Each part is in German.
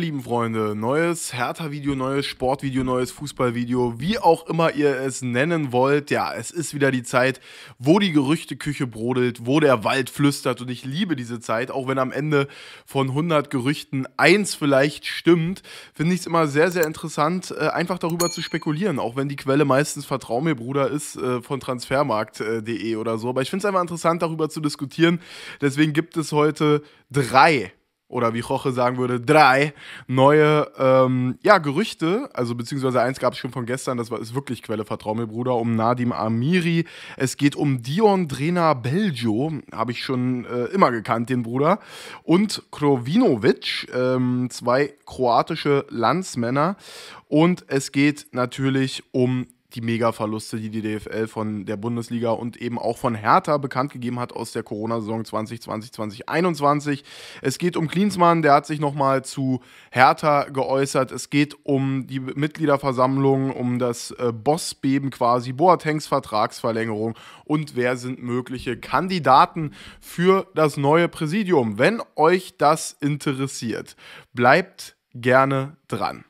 lieben Freunde, neues Hertha-Video, neues Sportvideo, neues Fußballvideo, wie auch immer ihr es nennen wollt. Ja, es ist wieder die Zeit, wo die Gerüchteküche brodelt, wo der Wald flüstert und ich liebe diese Zeit, auch wenn am Ende von 100 Gerüchten eins vielleicht stimmt, finde ich es immer sehr, sehr interessant, äh, einfach darüber zu spekulieren, auch wenn die Quelle meistens Vertrau mir, Bruder, ist äh, von transfermarkt.de äh, oder so. Aber ich finde es einfach interessant, darüber zu diskutieren. Deswegen gibt es heute drei oder wie Roche sagen würde, drei neue ähm, ja, Gerüchte, also beziehungsweise eins gab es schon von gestern, das war, ist wirklich Quelle, vertrau mir Bruder, um Nadim Amiri. Es geht um Dion Drena Belgio, habe ich schon äh, immer gekannt, den Bruder. Und Krovinovic, ähm, zwei kroatische Landsmänner. Und es geht natürlich um die Mega-Verluste, die die DFL von der Bundesliga und eben auch von Hertha bekannt gegeben hat aus der Corona-Saison 2020, 2021. Es geht um Klinsmann, der hat sich nochmal zu Hertha geäußert. Es geht um die Mitgliederversammlung, um das äh, Bossbeben quasi, Boatengs Vertragsverlängerung und wer sind mögliche Kandidaten für das neue Präsidium. Wenn euch das interessiert, bleibt gerne dran.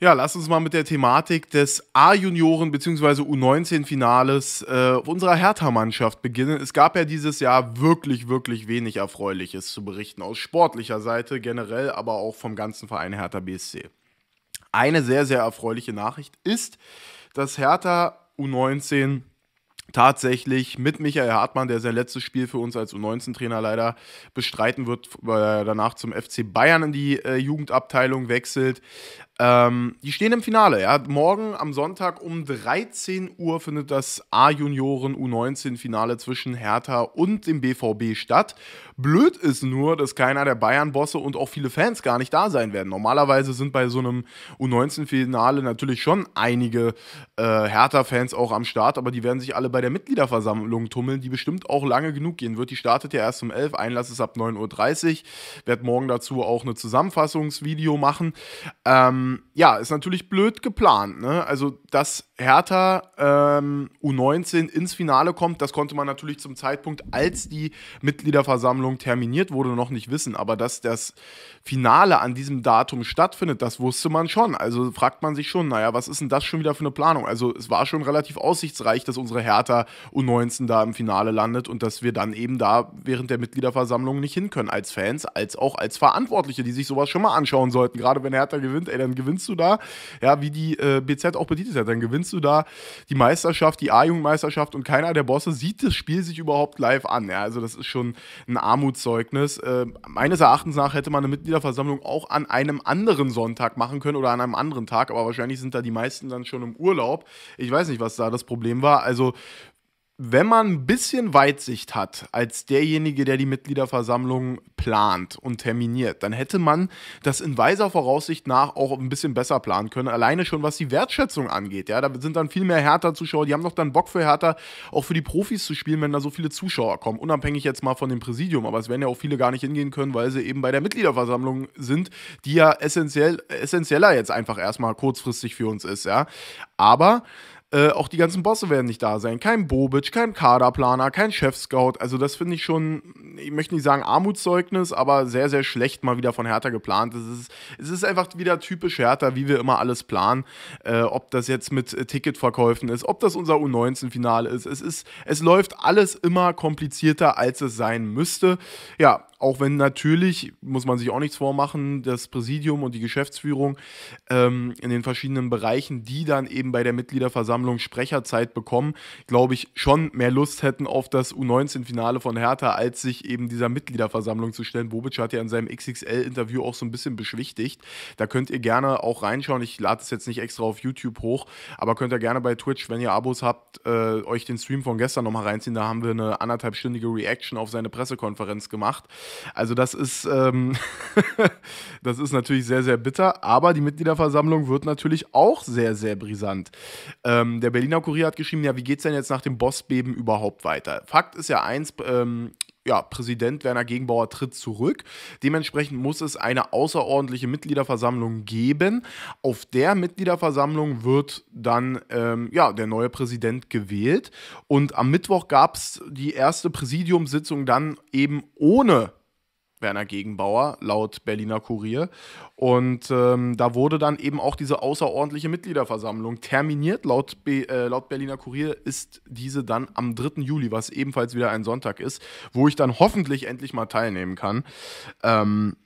Ja, lass uns mal mit der Thematik des A-Junioren- bzw. U19-Finales äh, unserer Hertha-Mannschaft beginnen. Es gab ja dieses Jahr wirklich, wirklich wenig Erfreuliches zu berichten, aus sportlicher Seite generell, aber auch vom ganzen Verein Hertha BSC. Eine sehr, sehr erfreuliche Nachricht ist, dass Hertha U19 tatsächlich mit Michael Hartmann, der sein letztes Spiel für uns als U19-Trainer leider bestreiten wird, weil äh, er danach zum FC Bayern in die äh, Jugendabteilung wechselt, ähm, die stehen im Finale, ja. Morgen am Sonntag um 13 Uhr findet das A-Junioren U19-Finale zwischen Hertha und dem BVB statt. Blöd ist nur, dass keiner der Bayern-Bosse und auch viele Fans gar nicht da sein werden. Normalerweise sind bei so einem U19-Finale natürlich schon einige äh, Hertha-Fans auch am Start, aber die werden sich alle bei der Mitgliederversammlung tummeln, die bestimmt auch lange genug gehen wird. Die startet ja erst um 11 Einlass ist ab 9.30 Uhr. Werd morgen dazu auch eine Zusammenfassungsvideo machen. Ähm, ähm, ja, ist natürlich blöd geplant. Ne? Also das Hertha ähm, U19 ins Finale kommt. Das konnte man natürlich zum Zeitpunkt, als die Mitgliederversammlung terminiert wurde, noch nicht wissen. Aber dass das Finale an diesem Datum stattfindet, das wusste man schon. Also fragt man sich schon, naja, was ist denn das schon wieder für eine Planung? Also es war schon relativ aussichtsreich, dass unsere Hertha U19 da im Finale landet und dass wir dann eben da während der Mitgliederversammlung nicht hin können als Fans, als auch als Verantwortliche, die sich sowas schon mal anschauen sollten. Gerade wenn Hertha gewinnt, ey, dann gewinnst du da. Ja, wie die äh, BZ auch bedient hat, dann gewinnst spielst du da die Meisterschaft, die A-Jugendmeisterschaft und keiner der Bosse sieht das Spiel sich überhaupt live an. Ja, also das ist schon ein Armutszeugnis. Äh, meines Erachtens nach hätte man eine Mitgliederversammlung auch an einem anderen Sonntag machen können oder an einem anderen Tag, aber wahrscheinlich sind da die meisten dann schon im Urlaub. Ich weiß nicht, was da das Problem war. Also wenn man ein bisschen Weitsicht hat als derjenige, der die Mitgliederversammlung plant und terminiert, dann hätte man das in weiser Voraussicht nach auch ein bisschen besser planen können. Alleine schon was die Wertschätzung angeht. Ja, da sind dann viel mehr Hertha-Zuschauer. Die haben doch dann Bock für Hertha, auch für die Profis zu spielen, wenn da so viele Zuschauer kommen. Unabhängig jetzt mal von dem Präsidium. Aber es werden ja auch viele gar nicht hingehen können, weil sie eben bei der Mitgliederversammlung sind, die ja essentiell, essentieller jetzt einfach erstmal kurzfristig für uns ist. Ja, aber äh, auch die ganzen Bosse werden nicht da sein. Kein Bobic, kein Kaderplaner, kein Chef-Scout. Also das finde ich schon, ich möchte nicht sagen Armutszeugnis, aber sehr, sehr schlecht mal wieder von Hertha geplant. Es ist, es ist einfach wieder typisch Hertha, wie wir immer alles planen. Äh, ob das jetzt mit äh, Ticketverkäufen ist, ob das unser U19-Finale ist. Es, ist. es läuft alles immer komplizierter, als es sein müsste. Ja, auch wenn natürlich, muss man sich auch nichts vormachen, das Präsidium und die Geschäftsführung ähm, in den verschiedenen Bereichen, die dann eben bei der Mitgliederversammlung Sprecherzeit bekommen, glaube ich, schon mehr Lust hätten auf das U19-Finale von Hertha, als sich eben dieser Mitgliederversammlung zu stellen. Bobic hat ja in seinem XXL-Interview auch so ein bisschen beschwichtigt. Da könnt ihr gerne auch reinschauen. Ich lade es jetzt nicht extra auf YouTube hoch, aber könnt ihr gerne bei Twitch, wenn ihr Abos habt, äh, euch den Stream von gestern nochmal reinziehen. Da haben wir eine anderthalbstündige Reaction auf seine Pressekonferenz gemacht. Also das ist, ähm, das ist natürlich sehr, sehr bitter, aber die Mitgliederversammlung wird natürlich auch sehr, sehr brisant. Ähm, der Berliner Kurier hat geschrieben, ja, wie geht es denn jetzt nach dem Bossbeben überhaupt weiter? Fakt ist ja eins, ähm, ja, Präsident Werner Gegenbauer tritt zurück. Dementsprechend muss es eine außerordentliche Mitgliederversammlung geben. Auf der Mitgliederversammlung wird dann ähm, ja, der neue Präsident gewählt. Und am Mittwoch gab es die erste Präsidiumssitzung dann eben ohne Werner Gegenbauer, laut Berliner Kurier. Und ähm, da wurde dann eben auch diese außerordentliche Mitgliederversammlung terminiert. Laut, Be äh, laut Berliner Kurier ist diese dann am 3. Juli, was ebenfalls wieder ein Sonntag ist, wo ich dann hoffentlich endlich mal teilnehmen kann. Ähm,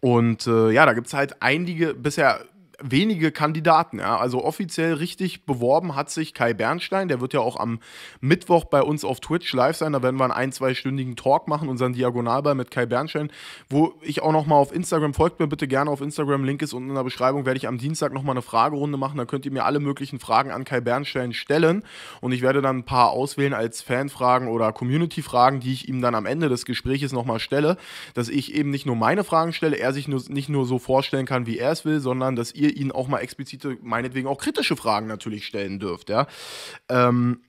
und äh, ja, da gibt es halt einige bisher wenige Kandidaten. Ja. Also offiziell richtig beworben hat sich Kai Bernstein. Der wird ja auch am Mittwoch bei uns auf Twitch live sein. Da werden wir einen ein-, zweistündigen Talk machen, unseren Diagonalball mit Kai Bernstein, wo ich auch nochmal auf Instagram, folgt mir bitte gerne auf Instagram, Link ist unten in der Beschreibung, werde ich am Dienstag nochmal eine Fragerunde machen. Da könnt ihr mir alle möglichen Fragen an Kai Bernstein stellen und ich werde dann ein paar auswählen als Fanfragen oder Community-Fragen, die ich ihm dann am Ende des Gespräches nochmal stelle, dass ich eben nicht nur meine Fragen stelle, er sich nur, nicht nur so vorstellen kann, wie er es will, sondern dass ihr ihnen auch mal explizite, meinetwegen auch kritische Fragen natürlich stellen dürft. Ja? Ähm,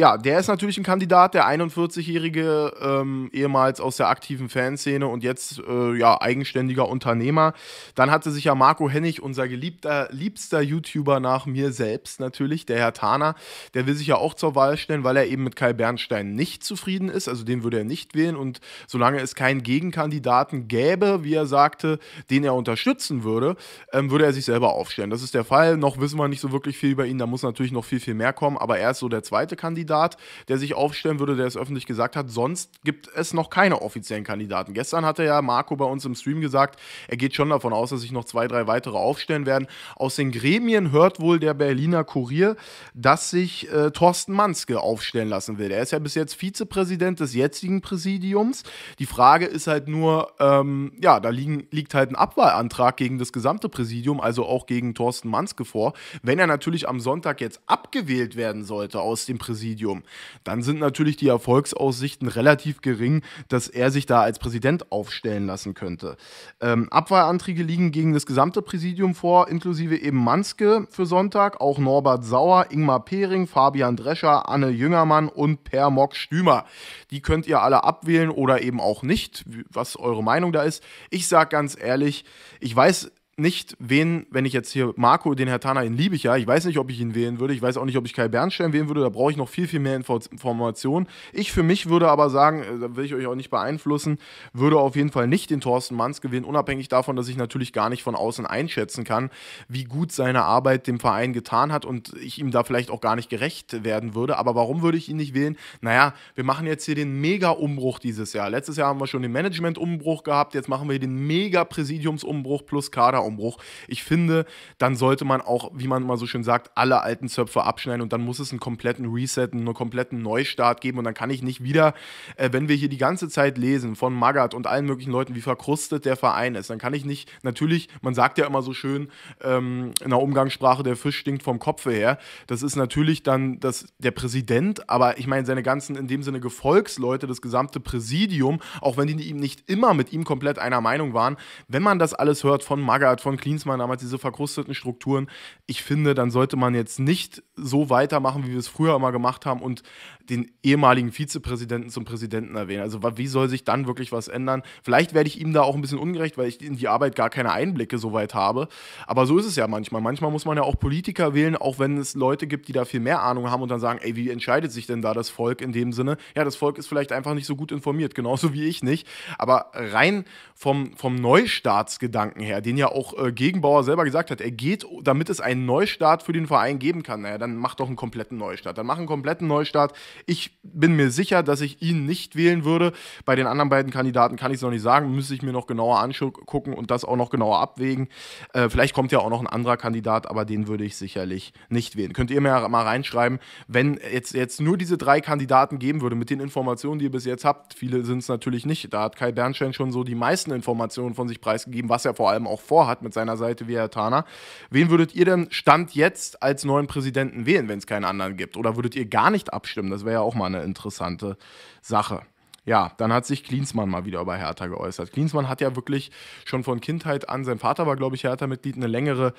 ja, der ist natürlich ein Kandidat, der 41-jährige, ähm, ehemals aus der aktiven Fanszene und jetzt äh, ja eigenständiger Unternehmer. Dann hatte sich ja Marco Hennig, unser geliebter, liebster YouTuber nach mir selbst natürlich, der Herr Taner, der will sich ja auch zur Wahl stellen, weil er eben mit Kai Bernstein nicht zufrieden ist. Also den würde er nicht wählen und solange es keinen Gegenkandidaten gäbe, wie er sagte, den er unterstützen würde, ähm, würde er sich selber aufstellen. Das ist der Fall. Noch wissen wir nicht so wirklich viel über ihn. Da muss natürlich noch viel, viel mehr kommen, aber er ist so der zweite Kandidat. Kandidat, der sich aufstellen würde, der es öffentlich gesagt hat. Sonst gibt es noch keine offiziellen Kandidaten. Gestern hatte ja Marco bei uns im Stream gesagt, er geht schon davon aus, dass sich noch zwei, drei weitere aufstellen werden. Aus den Gremien hört wohl der Berliner Kurier, dass sich äh, Thorsten Manske aufstellen lassen will. Er ist ja bis jetzt Vizepräsident des jetzigen Präsidiums. Die Frage ist halt nur, ähm, ja, da liegen, liegt halt ein Abwahlantrag gegen das gesamte Präsidium, also auch gegen Thorsten Manske vor. Wenn er natürlich am Sonntag jetzt abgewählt werden sollte aus dem Präsidium, Präsidium, dann sind natürlich die Erfolgsaussichten relativ gering, dass er sich da als Präsident aufstellen lassen könnte. Ähm, Abwahlanträge liegen gegen das gesamte Präsidium vor, inklusive eben Manske für Sonntag, auch Norbert Sauer, Ingmar Pering, Fabian Drescher, Anne Jüngermann und Per Mock Stümer. Die könnt ihr alle abwählen oder eben auch nicht, was eure Meinung da ist. Ich sage ganz ehrlich, ich weiß, nicht, wen, wenn ich jetzt hier Marco, den Herr Tana, den liebe ich ja. Ich weiß nicht, ob ich ihn wählen würde. Ich weiß auch nicht, ob ich Kai Bernstein wählen würde. Da brauche ich noch viel, viel mehr Informationen. Ich für mich würde aber sagen, äh, da will ich euch auch nicht beeinflussen, würde auf jeden Fall nicht den Thorsten Manns gewinnen, unabhängig davon, dass ich natürlich gar nicht von außen einschätzen kann, wie gut seine Arbeit dem Verein getan hat und ich ihm da vielleicht auch gar nicht gerecht werden würde. Aber warum würde ich ihn nicht wählen? Naja, wir machen jetzt hier den Mega-Umbruch dieses Jahr. Letztes Jahr haben wir schon den Management-Umbruch gehabt, jetzt machen wir hier den Mega-Präsidiums-Umbruch plus Kader-Umbruch. Umbruch. Ich finde, dann sollte man auch, wie man mal so schön sagt, alle alten Zöpfe abschneiden und dann muss es einen kompletten Reset, einen kompletten Neustart geben und dann kann ich nicht wieder, äh, wenn wir hier die ganze Zeit lesen von Magath und allen möglichen Leuten, wie verkrustet der Verein ist, dann kann ich nicht, natürlich, man sagt ja immer so schön ähm, in der Umgangssprache, der Fisch stinkt vom Kopfe her. Das ist natürlich dann das, der Präsident, aber ich meine, seine ganzen in dem Sinne Gefolgsleute, das gesamte Präsidium, auch wenn die ihm nicht immer mit ihm komplett einer Meinung waren, wenn man das alles hört von Magath, hat von Klinsmann damals diese verkrusteten Strukturen. Ich finde, dann sollte man jetzt nicht so weitermachen, wie wir es früher immer gemacht haben und den ehemaligen Vizepräsidenten zum Präsidenten erwähnen. Also wie soll sich dann wirklich was ändern? Vielleicht werde ich ihm da auch ein bisschen ungerecht, weil ich in die Arbeit gar keine Einblicke so weit habe. Aber so ist es ja manchmal. Manchmal muss man ja auch Politiker wählen, auch wenn es Leute gibt, die da viel mehr Ahnung haben und dann sagen, ey, wie entscheidet sich denn da das Volk in dem Sinne? Ja, das Volk ist vielleicht einfach nicht so gut informiert, genauso wie ich nicht. Aber rein vom, vom Neustartsgedanken her, den ja auch auch äh, Gegenbauer selber gesagt hat, er geht, damit es einen Neustart für den Verein geben kann. Naja, dann mach doch einen kompletten Neustart. Dann mach einen kompletten Neustart. Ich bin mir sicher, dass ich ihn nicht wählen würde. Bei den anderen beiden Kandidaten kann ich es noch nicht sagen, müsste ich mir noch genauer angucken und das auch noch genauer abwägen. Äh, vielleicht kommt ja auch noch ein anderer Kandidat, aber den würde ich sicherlich nicht wählen. Könnt ihr mir ja mal reinschreiben, wenn jetzt, jetzt nur diese drei Kandidaten geben würde, mit den Informationen, die ihr bis jetzt habt, viele sind es natürlich nicht. Da hat Kai Bernstein schon so die meisten Informationen von sich preisgegeben, was er vor allem auch vorhat hat mit seiner Seite wie Herr Tana. Wen würdet ihr denn Stand jetzt als neuen Präsidenten wählen, wenn es keinen anderen gibt? Oder würdet ihr gar nicht abstimmen? Das wäre ja auch mal eine interessante Sache. Ja, dann hat sich Klinsmann mal wieder über Hertha geäußert. Klinsmann hat ja wirklich schon von Kindheit an, sein Vater war, glaube ich, Hertha-Mitglied, eine längere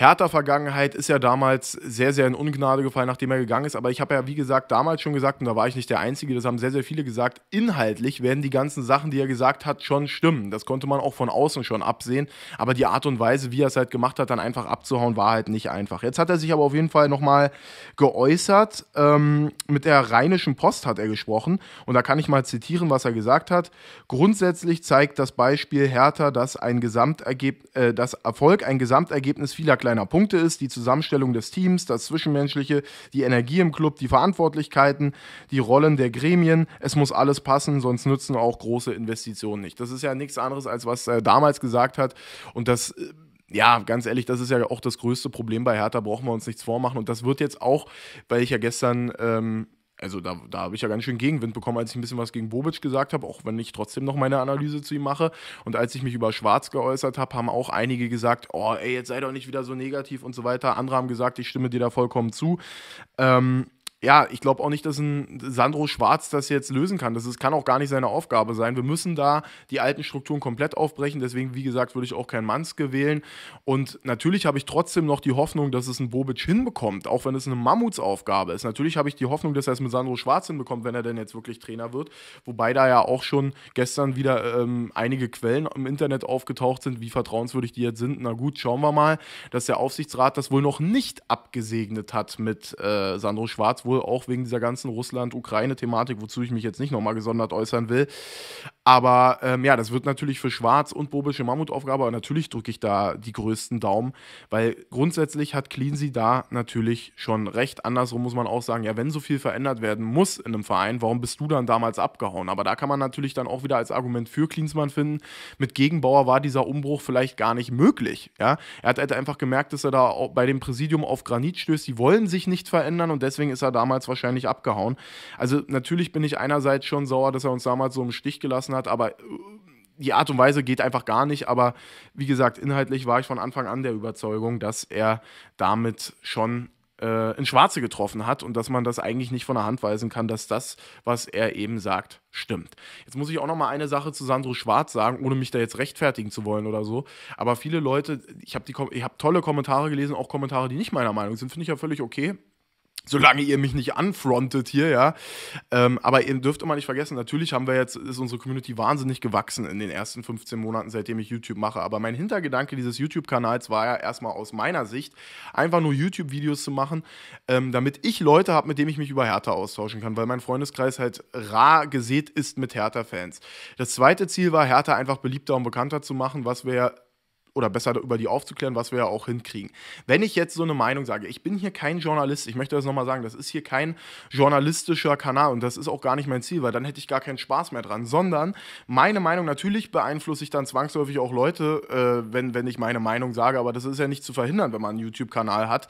Hertha-Vergangenheit ist ja damals sehr, sehr in Ungnade gefallen, nachdem er gegangen ist. Aber ich habe ja, wie gesagt, damals schon gesagt, und da war ich nicht der Einzige, das haben sehr, sehr viele gesagt, inhaltlich werden die ganzen Sachen, die er gesagt hat, schon stimmen. Das konnte man auch von außen schon absehen. Aber die Art und Weise, wie er es halt gemacht hat, dann einfach abzuhauen, war halt nicht einfach. Jetzt hat er sich aber auf jeden Fall nochmal geäußert. Ähm, mit der Rheinischen Post hat er gesprochen. Und da kann ich mal zitieren, was er gesagt hat. Grundsätzlich zeigt das Beispiel Hertha, dass, ein Gesamtergeb äh, dass Erfolg ein Gesamtergebnis vieler Kleinigkeiten kleiner Punkte ist, die Zusammenstellung des Teams, das Zwischenmenschliche, die Energie im Club, die Verantwortlichkeiten, die Rollen der Gremien. Es muss alles passen, sonst nützen auch große Investitionen nicht. Das ist ja nichts anderes, als was er äh, damals gesagt hat. Und das äh, ja, ganz ehrlich, das ist ja auch das größte Problem bei Hertha, brauchen wir uns nichts vormachen. Und das wird jetzt auch, weil ich ja gestern ähm, also da, da habe ich ja ganz schön Gegenwind bekommen, als ich ein bisschen was gegen Bobic gesagt habe, auch wenn ich trotzdem noch meine Analyse zu ihm mache. Und als ich mich über Schwarz geäußert habe, haben auch einige gesagt, oh, ey, jetzt sei doch nicht wieder so negativ und so weiter. Andere haben gesagt, ich stimme dir da vollkommen zu. Ähm, ja, ich glaube auch nicht, dass ein Sandro Schwarz das jetzt lösen kann. Das ist, kann auch gar nicht seine Aufgabe sein. Wir müssen da die alten Strukturen komplett aufbrechen. Deswegen, wie gesagt, würde ich auch keinen Manske wählen. Und natürlich habe ich trotzdem noch die Hoffnung, dass es ein Bobic hinbekommt, auch wenn es eine Mammutsaufgabe ist. Natürlich habe ich die Hoffnung, dass er es mit Sandro Schwarz hinbekommt, wenn er denn jetzt wirklich Trainer wird. Wobei da ja auch schon gestern wieder ähm, einige Quellen im Internet aufgetaucht sind, wie vertrauenswürdig die jetzt sind. Na gut, schauen wir mal, dass der Aufsichtsrat das wohl noch nicht abgesegnet hat mit äh, Sandro Schwarz, wo wohl auch wegen dieser ganzen Russland-Ukraine-Thematik, wozu ich mich jetzt nicht nochmal gesondert äußern will. Aber ähm, ja, das wird natürlich für Schwarz und Bobische Mammutaufgabe, aber natürlich drücke ich da die größten Daumen, weil grundsätzlich hat Cleansy da natürlich schon recht. Andersrum muss man auch sagen, ja, wenn so viel verändert werden muss in einem Verein, warum bist du dann damals abgehauen? Aber da kann man natürlich dann auch wieder als Argument für Klinsmann finden, mit Gegenbauer war dieser Umbruch vielleicht gar nicht möglich. Ja? Er hat halt einfach gemerkt, dass er da bei dem Präsidium auf Granit stößt, die wollen sich nicht verändern und deswegen ist er damals wahrscheinlich abgehauen. Also natürlich bin ich einerseits schon sauer, dass er uns damals so im Stich gelassen gelassen hat, aber äh, die Art und Weise geht einfach gar nicht. Aber wie gesagt, inhaltlich war ich von Anfang an der Überzeugung, dass er damit schon äh, in Schwarze getroffen hat und dass man das eigentlich nicht von der Hand weisen kann, dass das, was er eben sagt, stimmt. Jetzt muss ich auch noch mal eine Sache zu Sandro Schwarz sagen, ohne mich da jetzt rechtfertigen zu wollen oder so. Aber viele Leute, ich habe hab tolle Kommentare gelesen, auch Kommentare, die nicht meiner Meinung sind, finde ich ja völlig okay solange ihr mich nicht anfrontet hier, ja. Ähm, aber ihr dürft immer nicht vergessen, natürlich haben wir jetzt, ist unsere Community wahnsinnig gewachsen in den ersten 15 Monaten, seitdem ich YouTube mache. Aber mein Hintergedanke dieses YouTube-Kanals war ja erstmal aus meiner Sicht, einfach nur YouTube-Videos zu machen, ähm, damit ich Leute habe, mit denen ich mich über Hertha austauschen kann, weil mein Freundeskreis halt rar gesät ist mit Hertha-Fans. Das zweite Ziel war, Hertha einfach beliebter und bekannter zu machen, was wir ja oder besser über die aufzuklären, was wir ja auch hinkriegen. Wenn ich jetzt so eine Meinung sage, ich bin hier kein Journalist, ich möchte das nochmal sagen, das ist hier kein journalistischer Kanal und das ist auch gar nicht mein Ziel, weil dann hätte ich gar keinen Spaß mehr dran, sondern meine Meinung, natürlich beeinflusse ich dann zwangsläufig auch Leute, äh, wenn, wenn ich meine Meinung sage, aber das ist ja nicht zu verhindern, wenn man einen YouTube-Kanal hat.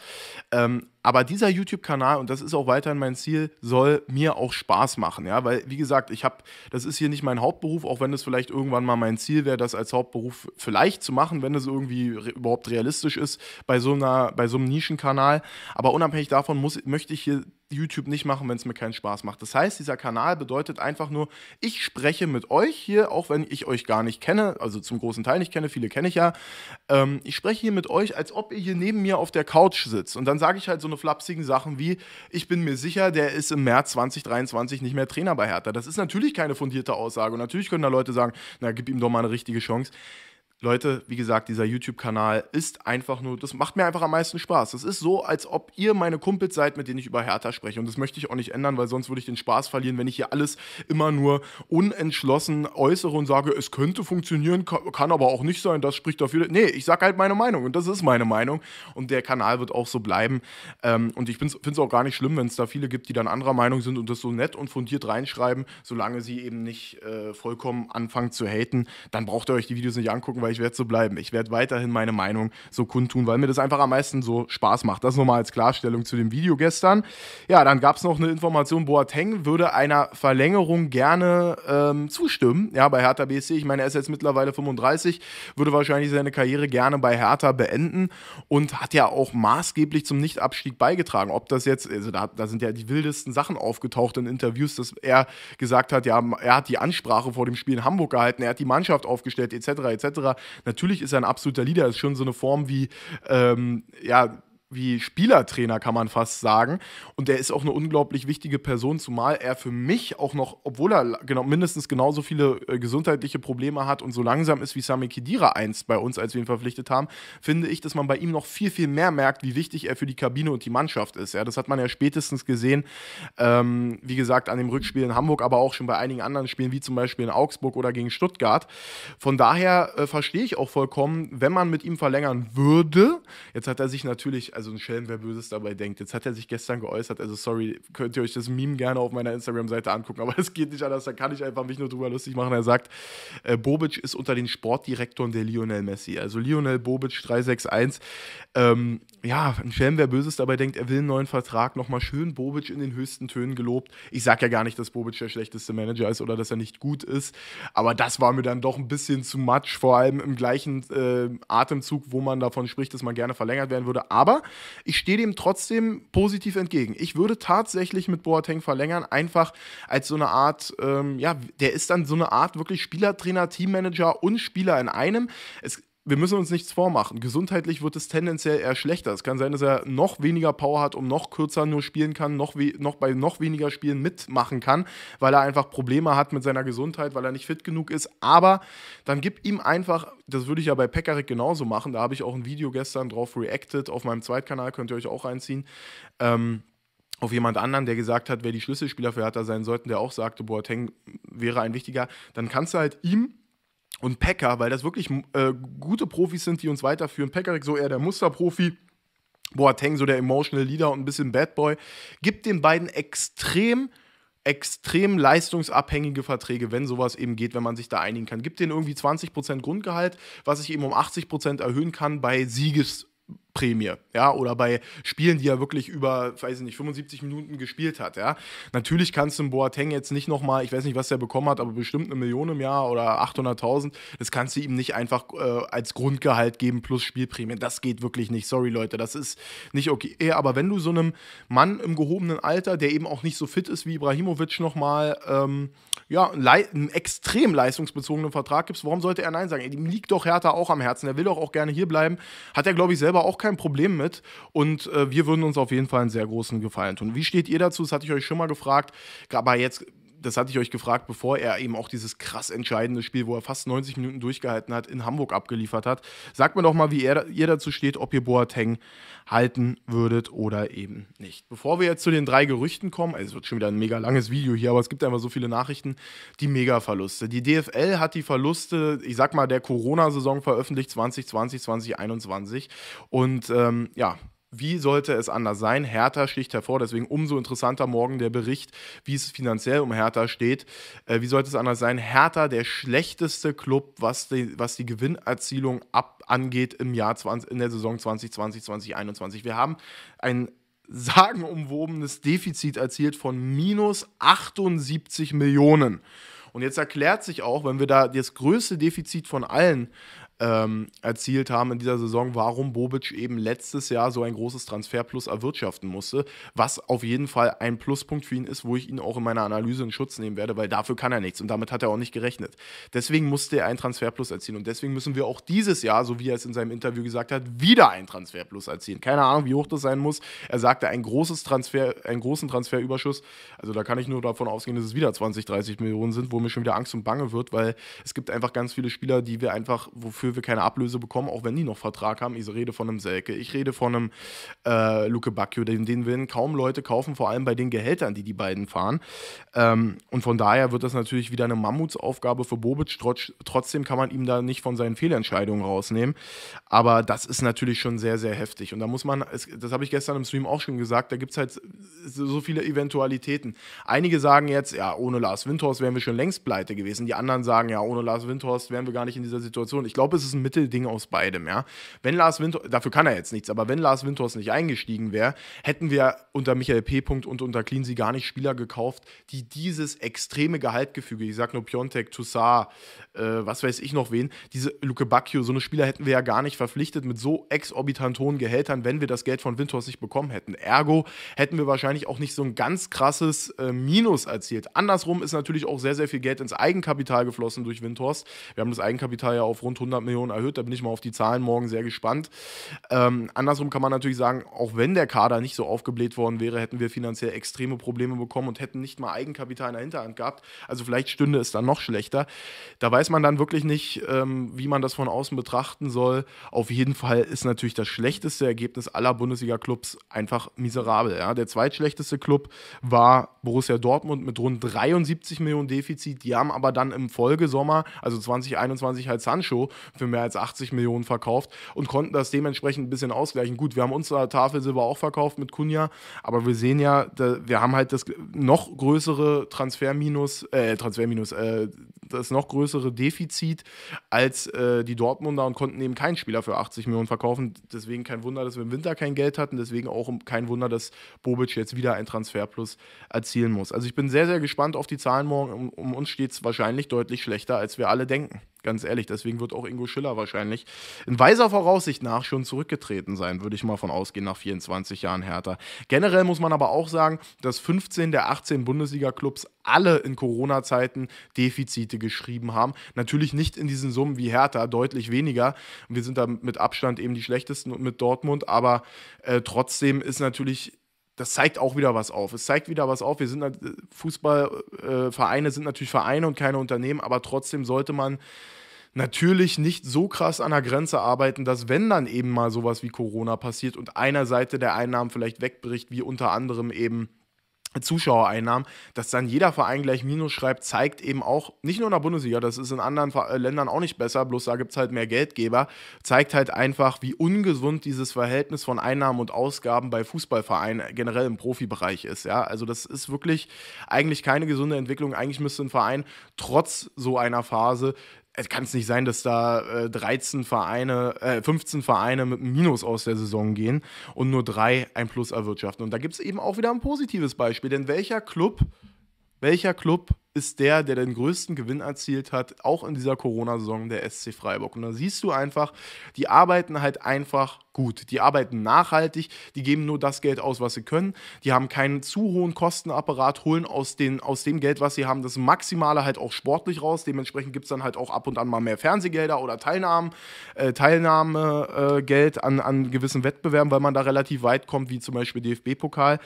Ähm, aber dieser YouTube-Kanal, und das ist auch weiterhin mein Ziel, soll mir auch Spaß machen. Ja? Weil, wie gesagt, ich habe, das ist hier nicht mein Hauptberuf, auch wenn es vielleicht irgendwann mal mein Ziel wäre, das als Hauptberuf vielleicht zu machen, wenn es irgendwie re überhaupt realistisch ist bei so, einer, bei so einem Nischenkanal. Aber unabhängig davon muss, möchte ich hier YouTube nicht machen, wenn es mir keinen Spaß macht. Das heißt, dieser Kanal bedeutet einfach nur, ich spreche mit euch hier, auch wenn ich euch gar nicht kenne, also zum großen Teil nicht kenne, viele kenne ich ja. Ähm, ich spreche hier mit euch, als ob ihr hier neben mir auf der Couch sitzt. Und dann sage ich halt so eine flapsigen Sachen wie, ich bin mir sicher, der ist im März 2023 nicht mehr Trainer bei Hertha. Das ist natürlich keine fundierte Aussage. Und natürlich können da Leute sagen, na, gib ihm doch mal eine richtige Chance. Leute, wie gesagt, dieser YouTube-Kanal ist einfach nur, das macht mir einfach am meisten Spaß. Das ist so, als ob ihr meine Kumpels seid, mit denen ich über Hertha spreche. Und das möchte ich auch nicht ändern, weil sonst würde ich den Spaß verlieren, wenn ich hier alles immer nur unentschlossen äußere und sage, es könnte funktionieren, kann, aber auch nicht sein, das spricht dafür. Nee, ich sage halt meine Meinung und das ist meine Meinung. Und der Kanal wird auch so bleiben. Ähm, und ich finde es auch gar nicht schlimm, wenn es da viele gibt, die dann anderer Meinung sind und das so nett und fundiert reinschreiben, solange sie eben nicht äh, vollkommen anfangen zu haten. Dann braucht ihr euch die Videos nicht angucken, weil aber ich werde so bleiben. Ich werde weiterhin meine Meinung so kundtun, weil mir das einfach am meisten so Spaß macht. Das nochmal als Klarstellung zu dem Video gestern. Ja, dann gab es noch eine Information, Boateng würde einer Verlängerung gerne ähm, zustimmen, ja, bei Hertha BSC. Ich meine, er ist jetzt mittlerweile 35, würde wahrscheinlich seine Karriere gerne bei Hertha beenden und hat ja auch maßgeblich zum Nichtabstieg beigetragen. Ob das jetzt, also da, da sind ja die wildesten Sachen aufgetaucht in Interviews, dass er gesagt hat, ja, er hat die Ansprache vor dem Spiel in Hamburg gehalten, er hat die Mannschaft aufgestellt, etc., etc natürlich ist er ein absoluter Leader, ist schon so eine Form wie, ähm, ja, wie Spielertrainer, kann man fast sagen. Und er ist auch eine unglaublich wichtige Person, zumal er für mich auch noch, obwohl er genau, mindestens genauso viele äh, gesundheitliche Probleme hat und so langsam ist wie Sami Kedira einst bei uns, als wir ihn verpflichtet haben, finde ich, dass man bei ihm noch viel, viel mehr merkt, wie wichtig er für die Kabine und die Mannschaft ist. Ja, das hat man ja spätestens gesehen, ähm, wie gesagt, an dem Rückspiel in Hamburg, aber auch schon bei einigen anderen Spielen, wie zum Beispiel in Augsburg oder gegen Stuttgart. Von daher äh, verstehe ich auch vollkommen, wenn man mit ihm verlängern würde. Jetzt hat er sich natürlich, also ein Schelm, wer Böses dabei denkt. Jetzt hat er sich gestern geäußert, also sorry, könnt ihr euch das Meme gerne auf meiner Instagram-Seite angucken, aber es geht nicht anders, da kann ich einfach mich nur drüber lustig machen. Er sagt, äh, Bobic ist unter den Sportdirektoren der Lionel Messi, also Lionel Bobic 361. Ähm, ja, ein Schelm, wer Böses dabei denkt, er will einen neuen Vertrag, nochmal schön Bobic in den höchsten Tönen gelobt. Ich sage ja gar nicht, dass Bobic der schlechteste Manager ist oder dass er nicht gut ist, aber das war mir dann doch ein bisschen zu much, vor allem im gleichen äh, Atemzug, wo man davon spricht, dass man gerne verlängert werden würde. Aber ich stehe dem trotzdem positiv entgegen. Ich würde tatsächlich mit Boateng verlängern, einfach als so eine Art, ähm, ja, der ist dann so eine Art wirklich Spielertrainer, Teammanager und Spieler in einem. Es wir müssen uns nichts vormachen. Gesundheitlich wird es tendenziell eher schlechter. Es kann sein, dass er noch weniger Power hat und noch kürzer nur spielen kann, noch, noch bei noch weniger Spielen mitmachen kann, weil er einfach Probleme hat mit seiner Gesundheit, weil er nicht fit genug ist. Aber dann gib ihm einfach, das würde ich ja bei Pekarik genauso machen, da habe ich auch ein Video gestern drauf reacted, auf meinem Zweitkanal könnt ihr euch auch reinziehen. Ähm, auf jemand anderen, der gesagt hat, wer die Schlüsselspieler für Hertha sein sollten, der auch sagte, Boateng wäre ein wichtiger, dann kannst du halt ihm und Packer, weil das wirklich äh, gute Profis sind, die uns weiterführen. Pekarik so eher der Musterprofi. Boateng so der Emotional Leader und ein bisschen Bad Boy. Gibt den beiden extrem extrem leistungsabhängige Verträge, wenn sowas eben geht, wenn man sich da einigen kann. Gibt denen irgendwie 20% Grundgehalt, was sich eben um 80% erhöhen kann bei Sieges Siegprämie, ja, oder bei Spielen, die er wirklich über, weiß ich nicht, 75 Minuten gespielt hat, ja. Natürlich kannst du Boateng jetzt nicht nochmal, ich weiß nicht, was er bekommen hat, aber bestimmt eine Million im Jahr oder 800.000, das kannst du ihm nicht einfach äh, als Grundgehalt geben plus Spielprämie. Das geht wirklich nicht. Sorry, Leute, das ist nicht okay. Aber wenn du so einem Mann im gehobenen Alter, der eben auch nicht so fit ist wie Ibrahimovic nochmal, ähm, ja, einen extrem leistungsbezogenen Vertrag gibst, warum sollte er Nein sagen? Ihm liegt doch Hertha auch am Herzen. Er will doch auch gerne hier bleiben. Hat er, glaube ich, selber auch keinen kein Problem mit und äh, wir würden uns auf jeden Fall einen sehr großen Gefallen tun. Wie steht ihr dazu? Das hatte ich euch schon mal gefragt. Aber jetzt das hatte ich euch gefragt, bevor er eben auch dieses krass entscheidende Spiel, wo er fast 90 Minuten durchgehalten hat, in Hamburg abgeliefert hat. Sagt mir doch mal, wie er, ihr dazu steht, ob ihr Boateng halten würdet oder eben nicht. Bevor wir jetzt zu den drei Gerüchten kommen, also es wird schon wieder ein mega langes Video hier, aber es gibt einfach so viele Nachrichten, die Mega-Verluste. Die DFL hat die Verluste, ich sag mal, der Corona-Saison veröffentlicht 2020, 2021 und ähm, ja, wie sollte es anders sein? Hertha sticht hervor, deswegen umso interessanter morgen der Bericht, wie es finanziell um Hertha steht. Äh, wie sollte es anders sein? Hertha, der schlechteste Club, was die, was die Gewinnerzielung ab, angeht im Jahr 20, in der Saison 2020, 2021. Wir haben ein sagenumwobenes Defizit erzielt von minus 78 Millionen. Und jetzt erklärt sich auch, wenn wir da das größte Defizit von allen ähm, erzielt haben in dieser Saison, warum Bobic eben letztes Jahr so ein großes Transferplus erwirtschaften musste, was auf jeden Fall ein Pluspunkt für ihn ist, wo ich ihn auch in meiner Analyse in Schutz nehmen werde, weil dafür kann er nichts und damit hat er auch nicht gerechnet. Deswegen musste er einen Transferplus erzielen und deswegen müssen wir auch dieses Jahr, so wie er es in seinem Interview gesagt hat, wieder einen Transferplus erzielen. Keine Ahnung, wie hoch das sein muss. Er sagte ein großes Transfer, einen großen Transferüberschuss. Also da kann ich nur davon ausgehen, dass es wieder 20, 30 Millionen sind, wo mir schon wieder Angst und Bange wird, weil es gibt einfach ganz viele Spieler, die wir einfach, wofür wir keine Ablöse bekommen, auch wenn die noch Vertrag haben. Ich rede von einem Selke, ich rede von einem äh, Luke Bacchio, den, den werden kaum Leute kaufen, vor allem bei den Gehältern, die die beiden fahren. Ähm, und von daher wird das natürlich wieder eine Mammutsaufgabe für Bobic. Trotz, trotzdem kann man ihm da nicht von seinen Fehlentscheidungen rausnehmen. Aber das ist natürlich schon sehr, sehr heftig. Und da muss man, das habe ich gestern im Stream auch schon gesagt, da gibt es halt so viele Eventualitäten. Einige sagen jetzt, ja, ohne Lars Windhorst wären wir schon längst pleite gewesen. Die anderen sagen, ja, ohne Lars Windhorst wären wir gar nicht in dieser Situation. Ich glaube, es ist ein Mittelding aus beidem, ja. Wenn Lars Winter, dafür kann er jetzt nichts, aber wenn Lars Winters nicht eingestiegen wäre, hätten wir unter Michael P. und unter Cleansey gar nicht Spieler gekauft, die dieses extreme Gehaltgefüge, ich sag nur Piontek, Toussaint, äh, was weiß ich noch wen, diese Luke Bacchio, so eine Spieler hätten wir ja gar nicht verpflichtet mit so exorbitant hohen Gehältern, wenn wir das Geld von Winters nicht bekommen hätten. Ergo hätten wir wahrscheinlich auch nicht so ein ganz krasses äh, Minus erzielt. Andersrum ist natürlich auch sehr, sehr viel Geld ins Eigenkapital geflossen durch Winters. Wir haben das Eigenkapital ja auf rund 100 100 Millionen erhöht. Da bin ich mal auf die Zahlen morgen sehr gespannt. Ähm, andersrum kann man natürlich sagen, auch wenn der Kader nicht so aufgebläht worden wäre, hätten wir finanziell extreme Probleme bekommen und hätten nicht mal Eigenkapital in der Hinterhand gehabt. Also vielleicht stünde es dann noch schlechter. Da weiß man dann wirklich nicht, ähm, wie man das von außen betrachten soll. Auf jeden Fall ist natürlich das schlechteste Ergebnis aller Bundesliga-Clubs einfach miserabel. Ja? Der zweitschlechteste Club war Borussia Dortmund mit rund 73 Millionen Defizit. Die haben aber dann im Folgesommer, also 2021, halt Sancho für mehr als 80 Millionen verkauft und konnten das dementsprechend ein bisschen ausgleichen. Gut, wir haben unser Tafelsilber auch verkauft mit Kunja, aber wir sehen ja, wir haben halt das noch größere Transferminus, äh, Transferminus, äh, das noch größere Defizit als äh, die Dortmunder und konnten eben keinen Spieler für 80 Millionen verkaufen. Deswegen kein Wunder, dass wir im Winter kein Geld hatten. Deswegen auch kein Wunder, dass Bobic jetzt wieder ein Transferplus erzielen muss. Also ich bin sehr, sehr gespannt auf die Zahlen morgen. Um, um uns steht es wahrscheinlich deutlich schlechter, als wir alle denken. Ganz ehrlich, deswegen wird auch Ingo Schiller wahrscheinlich in weiser Voraussicht nach schon zurückgetreten sein, würde ich mal von ausgehen, nach 24 Jahren Hertha. Generell muss man aber auch sagen, dass 15 der 18 Bundesliga-Clubs alle in Corona-Zeiten Defizite geschrieben haben. Natürlich nicht in diesen Summen wie Hertha, deutlich weniger. Wir sind da mit Abstand eben die schlechtesten und mit Dortmund, aber äh, trotzdem ist natürlich das zeigt auch wieder was auf. Es zeigt wieder was auf. Wir sind Fußballvereine halt, äh, äh sind natürlich Vereine und keine Unternehmen, aber trotzdem sollte man natürlich nicht so krass an der Grenze arbeiten, dass wenn dann eben mal sowas wie Corona passiert und einer Seite der Einnahmen vielleicht wegbricht, wie unter anderem eben Zuschauereinnahmen, dass dann jeder Verein gleich Minus schreibt, zeigt eben auch, nicht nur in der Bundesliga, das ist in anderen äh, Ländern auch nicht besser, bloß da gibt es halt mehr Geldgeber, zeigt halt einfach, wie ungesund dieses Verhältnis von Einnahmen und Ausgaben bei Fußballvereinen generell im Profibereich ist. Ja? Also das ist wirklich eigentlich keine gesunde Entwicklung. Eigentlich müsste ein Verein trotz so einer Phase es kann es nicht sein, dass da äh, 13 Vereine, äh, 15 Vereine mit einem Minus aus der Saison gehen und nur drei ein Plus erwirtschaften. Und da gibt es eben auch wieder ein positives Beispiel, denn welcher Club, welcher Club ist der, der den größten Gewinn erzielt hat, auch in dieser Corona-Saison der SC Freiburg. Und da siehst du einfach, die arbeiten halt einfach gut. Die arbeiten nachhaltig, die geben nur das Geld aus, was sie können. Die haben keinen zu hohen Kostenapparat, holen aus, den, aus dem Geld, was sie haben, das Maximale halt auch sportlich raus. Dementsprechend gibt es dann halt auch ab und an mal mehr Fernsehgelder oder Teilnahmen, äh, Teilnahmegeld an, an gewissen Wettbewerben, weil man da relativ weit kommt, wie zum Beispiel DFB-Pokal.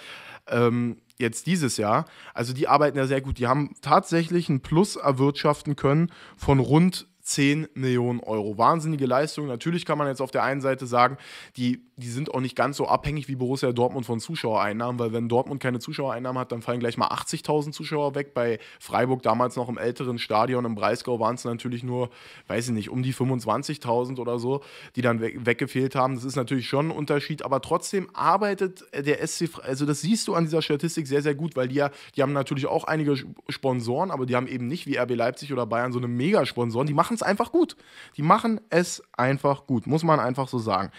Ähm, jetzt dieses Jahr. Also die arbeiten ja sehr gut. Die haben tatsächlich einen Plus erwirtschaften können von rund 10 Millionen Euro. Wahnsinnige Leistung. Natürlich kann man jetzt auf der einen Seite sagen, die, die sind auch nicht ganz so abhängig wie Borussia Dortmund von Zuschauereinnahmen, weil wenn Dortmund keine Zuschauereinnahmen hat, dann fallen gleich mal 80.000 Zuschauer weg. Bei Freiburg damals noch im älteren Stadion im Breisgau waren es natürlich nur, weiß ich nicht, um die 25.000 oder so, die dann weg, weggefehlt haben. Das ist natürlich schon ein Unterschied, aber trotzdem arbeitet der SC, also das siehst du an dieser Statistik sehr, sehr gut, weil die ja, die haben natürlich auch einige Sponsoren, aber die haben eben nicht wie RB Leipzig oder Bayern so eine Megasponsoren. Die machen machen es einfach gut. Die machen es einfach gut, muss man einfach so sagen.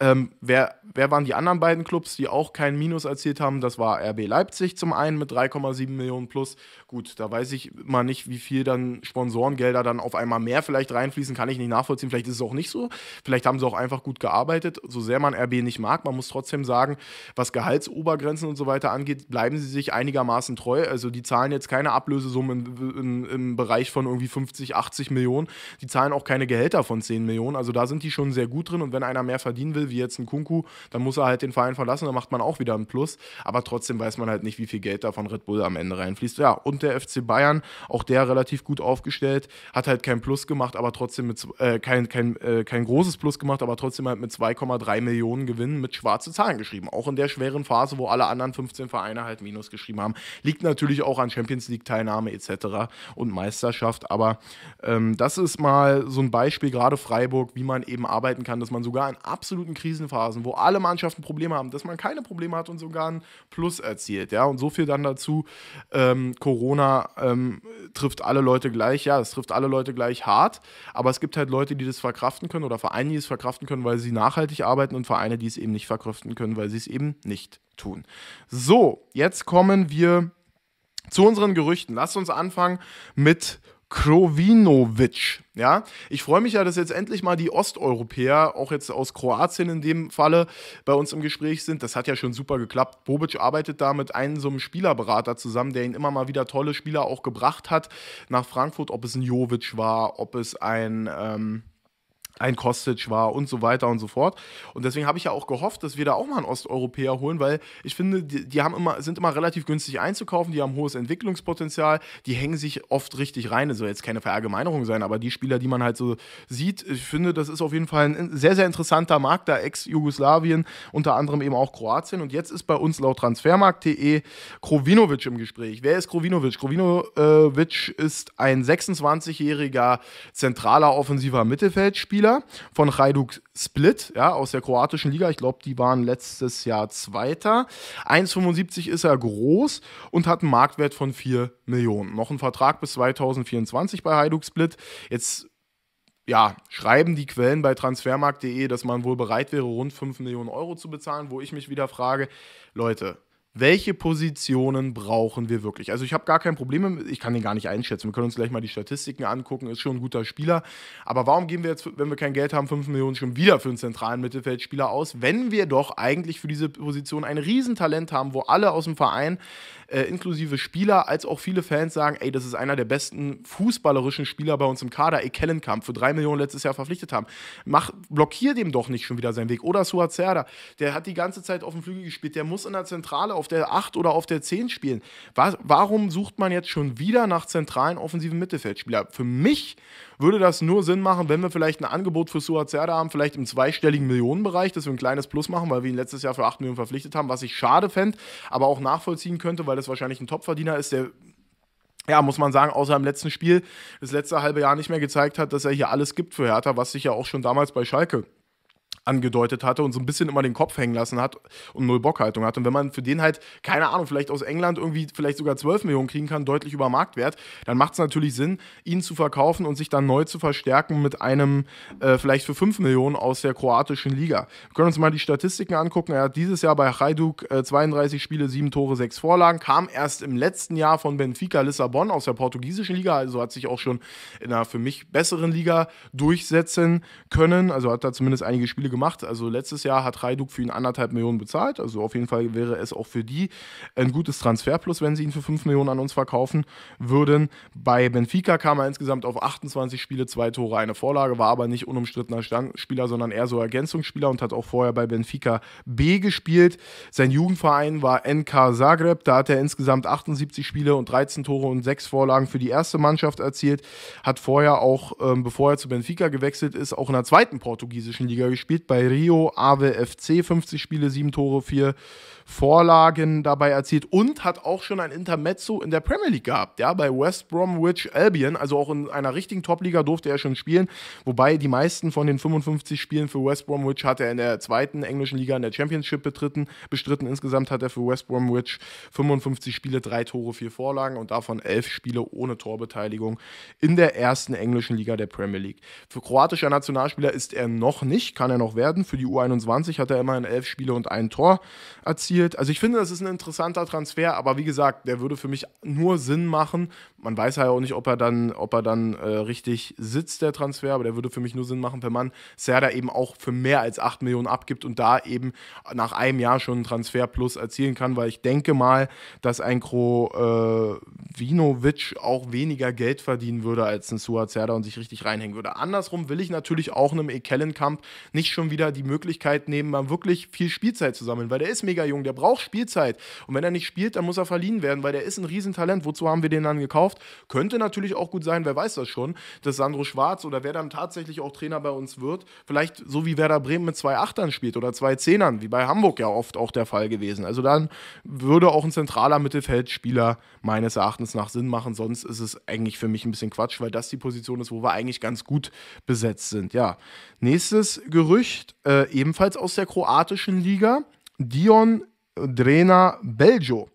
Ähm, wer, wer waren die anderen beiden Clubs, die auch keinen Minus erzielt haben? Das war RB Leipzig zum einen mit 3,7 Millionen plus. Gut, da weiß ich mal nicht, wie viel dann Sponsorengelder dann auf einmal mehr vielleicht reinfließen, kann ich nicht nachvollziehen. Vielleicht ist es auch nicht so. Vielleicht haben sie auch einfach gut gearbeitet. So sehr man RB nicht mag, man muss trotzdem sagen, was Gehaltsobergrenzen und so weiter angeht, bleiben sie sich einigermaßen treu. Also die zahlen jetzt keine Ablösesumme im, im, im Bereich von irgendwie 50, 80 Millionen, die zahlen auch keine Gehälter von 10 Millionen. Also da sind die schon sehr gut drin. Und wenn einer mehr verdienen will, wie jetzt ein Kunku, dann muss er halt den Verein verlassen. Dann macht man auch wieder ein Plus. Aber trotzdem weiß man halt nicht, wie viel Geld da von Red Bull am Ende reinfließt. Ja, und der FC Bayern, auch der relativ gut aufgestellt, hat halt kein Plus gemacht, aber trotzdem mit, äh, kein, kein, äh, kein großes Plus gemacht, aber trotzdem halt mit 2,3 Millionen Gewinnen mit schwarze Zahlen geschrieben. Auch in der schweren Phase, wo alle anderen 15 Vereine halt Minus geschrieben haben. Liegt natürlich auch an Champions League-Teilnahme etc. und Meisterschaft. Aber ähm, das ist ist mal so ein Beispiel, gerade Freiburg, wie man eben arbeiten kann, dass man sogar in absoluten Krisenphasen, wo alle Mannschaften Probleme haben, dass man keine Probleme hat und sogar einen Plus erzielt. Ja, und so viel dann dazu, ähm, Corona ähm, trifft alle Leute gleich, ja, es trifft alle Leute gleich hart, aber es gibt halt Leute, die das verkraften können oder Vereine, die es verkraften können, weil sie nachhaltig arbeiten und Vereine, die es eben nicht verkraften können, weil sie es eben nicht tun. So, jetzt kommen wir zu unseren Gerüchten. Lasst uns anfangen mit Krovinovic. Ja, ich freue mich ja, dass jetzt endlich mal die Osteuropäer, auch jetzt aus Kroatien in dem Falle, bei uns im Gespräch sind. Das hat ja schon super geklappt. Bobic arbeitet da mit einem so einem Spielerberater zusammen, der ihn immer mal wieder tolle Spieler auch gebracht hat nach Frankfurt, ob es ein Jovic war, ob es ein. Ähm ein Kostic war und so weiter und so fort. Und deswegen habe ich ja auch gehofft, dass wir da auch mal einen Osteuropäer holen, weil ich finde, die, die, haben immer, sind immer relativ günstig einzukaufen, die haben hohes Entwicklungspotenzial, die hängen sich oft richtig rein. Das soll jetzt keine Verallgemeinerung sein, aber die Spieler, die man halt so sieht, ich finde, das ist auf jeden Fall ein sehr, sehr interessanter Markt, da Ex-Jugoslawien, unter anderem eben auch Kroatien. Und jetzt ist bei uns laut transfermarkt.de Krovinovic im Gespräch. Wer ist Krovinovic? Krovinovic äh, ist ein 26-jähriger zentraler offensiver Mittelfeldspieler Spieler von Hajduk Split, ja, aus der kroatischen Liga. Ich glaube, die waren letztes Jahr Zweiter. 1,75 ist er groß und hat einen Marktwert von 4 Millionen. Noch ein Vertrag bis 2024 bei Hajduk Split. Jetzt ja, schreiben die Quellen bei transfermarkt.de, dass man wohl bereit wäre, rund 5 Millionen Euro zu bezahlen, wo ich mich wieder frage, Leute, welche Positionen brauchen wir wirklich. Also ich habe gar kein Problem, ich kann den gar nicht einschätzen. Wir können uns gleich mal die Statistiken angucken, ist schon ein guter Spieler. Aber warum geben wir jetzt, wenn wir kein Geld haben, 5 Millionen schon wieder für einen zentralen Mittelfeldspieler aus, wenn wir doch eigentlich für diese Position ein Riesentalent haben, wo alle aus dem Verein, äh, inklusive Spieler, als auch viele Fans sagen, ey, das ist einer der besten fußballerischen Spieler bei uns im Kader, Ekellenkamp, für 3 Millionen letztes Jahr verpflichtet haben. Mach, blockier dem doch nicht schon wieder seinen Weg. Oder Suazerda, der hat die ganze Zeit auf dem Flügel gespielt, der muss in der Zentrale auf der 8 oder auf der 10 spielen. warum sucht man jetzt schon wieder nach zentralen offensiven Mittelfeldspielern? Für mich würde das nur Sinn machen, wenn wir vielleicht ein Angebot für Suat Serda haben, vielleicht im zweistelligen Millionenbereich, dass wir ein kleines Plus machen, weil wir ihn letztes Jahr für 8 Millionen verpflichtet haben, was ich schade fände, aber auch nachvollziehen könnte, weil das wahrscheinlich ein Topverdiener ist, der ja, muss man sagen, außer im letzten Spiel das letzte halbe Jahr nicht mehr gezeigt hat, dass er hier alles gibt für Hertha, was sich ja auch schon damals bei Schalke angedeutet hatte und so ein bisschen immer den Kopf hängen lassen hat und null Bockhaltung hat. Und wenn man für den halt, keine Ahnung, vielleicht aus England irgendwie vielleicht sogar 12 Millionen kriegen kann, deutlich über Marktwert, dann macht es natürlich Sinn, ihn zu verkaufen und sich dann neu zu verstärken mit einem äh, vielleicht für 5 Millionen aus der kroatischen Liga. Wir können uns mal die Statistiken angucken. Er hat dieses Jahr bei Hajduk äh, 32 Spiele, 7 Tore, 6 Vorlagen, kam erst im letzten Jahr von Benfica Lissabon aus der portugiesischen Liga, also hat sich auch schon in einer für mich besseren Liga durchsetzen können, also hat da zumindest einige Spiele gemacht gemacht. Also letztes Jahr hat Reiduk für ihn anderthalb Millionen bezahlt. Also auf jeden Fall wäre es auch für die ein gutes Transferplus, wenn sie ihn für 5 Millionen an uns verkaufen würden. Bei Benfica kam er insgesamt auf 28 Spiele, zwei Tore, eine Vorlage, war aber nicht unumstrittener Spieler, sondern eher so Ergänzungsspieler und hat auch vorher bei Benfica B gespielt. Sein Jugendverein war NK Zagreb. Da hat er insgesamt 78 Spiele und 13 Tore und 6 Vorlagen für die erste Mannschaft erzielt. Hat vorher auch, ähm, bevor er zu Benfica gewechselt ist, auch in der zweiten portugiesischen Liga gespielt gespielt bei Rio, AWFC 50 Spiele, 7 Tore, 4 Vorlagen dabei erzielt und hat auch schon ein Intermezzo in der Premier League gehabt, ja, bei West Bromwich Albion, also auch in einer richtigen Top-Liga durfte er schon spielen, wobei die meisten von den 55 Spielen für West Bromwich hat er in der zweiten englischen Liga in der Championship betritten, bestritten. Insgesamt hat er für West Bromwich 55 Spiele, drei Tore, vier Vorlagen und davon elf Spiele ohne Torbeteiligung in der ersten englischen Liga der Premier League. Für kroatischer Nationalspieler ist er noch nicht, kann er noch werden. Für die U21 hat er immerhin elf Spiele und ein Tor erzielt spielt. Also ich finde, das ist ein interessanter Transfer, aber wie gesagt, der würde für mich nur Sinn machen. Man weiß ja auch nicht, ob er dann, ob er dann äh, richtig sitzt, der Transfer, aber der würde für mich nur Sinn machen, wenn man Serda eben auch für mehr als 8 Millionen abgibt und da eben nach einem Jahr schon einen Transfer plus erzielen kann, weil ich denke mal, dass ein Kro äh, Vinovic auch weniger Geld verdienen würde als ein Suat Serda und sich richtig reinhängen würde. Andersrum will ich natürlich auch einem Ekellenkamp nicht schon wieder die Möglichkeit nehmen, mal wirklich viel Spielzeit zu sammeln, weil der ist mega jung, der braucht Spielzeit. Und wenn er nicht spielt, dann muss er verliehen werden, weil der ist ein Riesentalent. Wozu haben wir den dann gekauft? Könnte natürlich auch gut sein, wer weiß das schon, dass Sandro Schwarz oder wer dann tatsächlich auch Trainer bei uns wird, vielleicht so wie Werder Bremen mit zwei Achtern spielt oder zwei Zehnern, wie bei Hamburg ja oft auch der Fall gewesen. Also dann würde auch ein zentraler Mittelfeldspieler meines Erachtens nach Sinn machen. Sonst ist es eigentlich für mich ein bisschen Quatsch, weil das die Position ist, wo wir eigentlich ganz gut besetzt sind. Ja, nächstes Gerücht, äh, ebenfalls aus der kroatischen Liga. Dion Drena Belgio.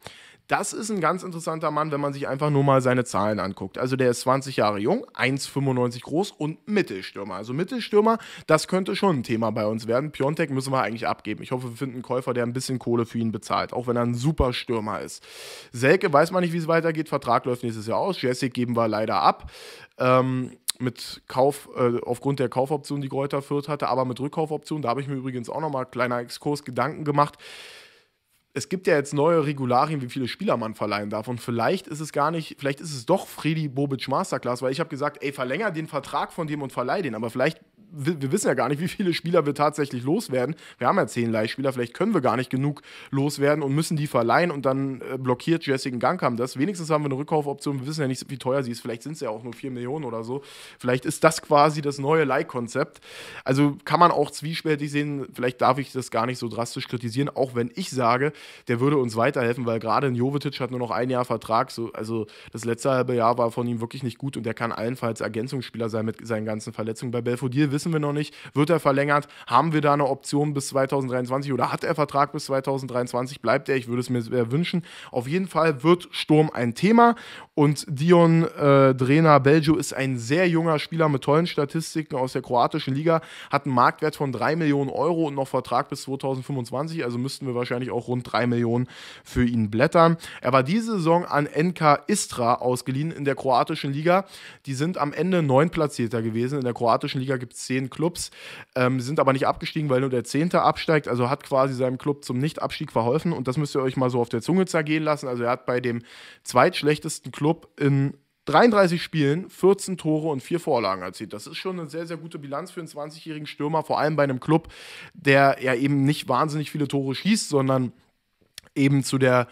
Das ist ein ganz interessanter Mann, wenn man sich einfach nur mal seine Zahlen anguckt. Also der ist 20 Jahre jung, 1,95 groß und Mittelstürmer. Also Mittelstürmer, das könnte schon ein Thema bei uns werden. Piontek müssen wir eigentlich abgeben. Ich hoffe, wir finden einen Käufer, der ein bisschen Kohle für ihn bezahlt, auch wenn er ein super Stürmer ist. Selke weiß man nicht, wie es weitergeht. Vertrag läuft nächstes Jahr aus. Jessic geben wir leider ab. Ähm, mit Kauf, äh, aufgrund der Kaufoption, die Gräuter Fürth hatte, aber mit Rückkaufoption, da habe ich mir übrigens auch nochmal kleiner Exkurs Gedanken gemacht es gibt ja jetzt neue Regularien, wie viele Spieler man verleihen darf. Und vielleicht ist es gar nicht, vielleicht ist es doch Freddy Bobic Masterclass, weil ich habe gesagt, ey, verlänger den Vertrag von dem und verleih den. Aber vielleicht wir wissen ja gar nicht, wie viele Spieler wir tatsächlich loswerden. Wir haben ja zehn Leihspieler, vielleicht können wir gar nicht genug loswerden und müssen die verleihen und dann äh, blockiert Jessica Gankham das. Wenigstens haben wir eine Rückkaufoption, wir wissen ja nicht, wie teuer sie ist. Vielleicht sind es ja auch nur 4 Millionen oder so. Vielleicht ist das quasi das neue Leihkonzept. Also kann man auch zwiespältig sehen, vielleicht darf ich das gar nicht so drastisch kritisieren, auch wenn ich sage, der würde uns weiterhelfen, weil gerade in Jovetic hat nur noch ein Jahr Vertrag. So, also das letzte halbe Jahr war von ihm wirklich nicht gut und der kann allenfalls Ergänzungsspieler sein mit seinen ganzen Verletzungen. Bei Belfodil wissen wissen wir noch nicht. Wird er verlängert? Haben wir da eine Option bis 2023 oder hat er Vertrag bis 2023? Bleibt er? Ich würde es mir sehr wünschen. Auf jeden Fall wird Sturm ein Thema und Dion äh, Drena Belgio ist ein sehr junger Spieler mit tollen Statistiken aus der kroatischen Liga, hat einen Marktwert von 3 Millionen Euro und noch Vertrag bis 2025, also müssten wir wahrscheinlich auch rund 3 Millionen für ihn blättern. Er war diese Saison an NK Istra ausgeliehen in der kroatischen Liga. Die sind am Ende neun Platzierter gewesen. In der kroatischen Liga gibt es zehn Clubs, ähm, sind aber nicht abgestiegen, weil nur der Zehnte absteigt, also hat quasi seinem Club zum Nichtabstieg verholfen und das müsst ihr euch mal so auf der Zunge zergehen lassen. Also er hat bei dem zweitschlechtesten Club in 33 Spielen, 14 Tore und 4 Vorlagen erzielt. Das ist schon eine sehr, sehr gute Bilanz für einen 20-jährigen Stürmer, vor allem bei einem Club, der ja eben nicht wahnsinnig viele Tore schießt, sondern eben zu der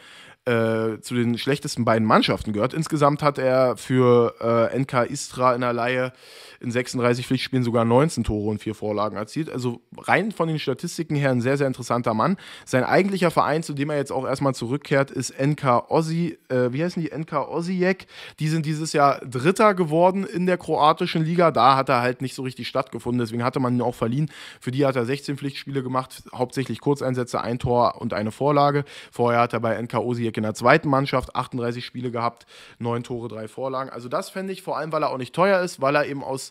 äh, zu den schlechtesten beiden Mannschaften gehört. Insgesamt hat er für äh, NK Istra in der Laie in 36 Pflichtspielen sogar 19 Tore und vier Vorlagen erzielt. Also rein von den Statistiken her ein sehr, sehr interessanter Mann. Sein eigentlicher Verein, zu dem er jetzt auch erstmal zurückkehrt, ist NK Ossi, äh, wie heißen die? NK Osijek. Die sind dieses Jahr Dritter geworden in der kroatischen Liga. Da hat er halt nicht so richtig stattgefunden, deswegen hatte man ihn auch verliehen. Für die hat er 16 Pflichtspiele gemacht, hauptsächlich Kurzeinsätze, ein Tor und eine Vorlage. Vorher hat er bei NK Osijek in der zweiten Mannschaft 38 Spiele gehabt, neun Tore, drei Vorlagen. Also das fände ich vor allem, weil er auch nicht teuer ist, weil er eben aus